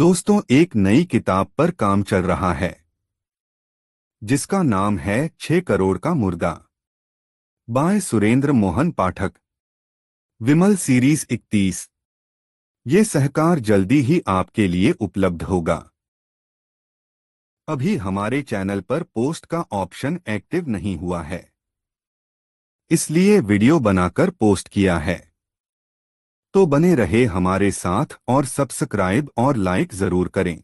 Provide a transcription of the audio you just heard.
दोस्तों एक नई किताब पर काम चल रहा है जिसका नाम है छह करोड़ का मुर्दा बाय सुरेंद्र मोहन पाठक विमल सीरीज इकतीस ये सहकार जल्दी ही आपके लिए उपलब्ध होगा अभी हमारे चैनल पर पोस्ट का ऑप्शन एक्टिव नहीं हुआ है इसलिए वीडियो बनाकर पोस्ट किया है तो बने रहे हमारे साथ और सब्सक्राइब और लाइक जरूर करें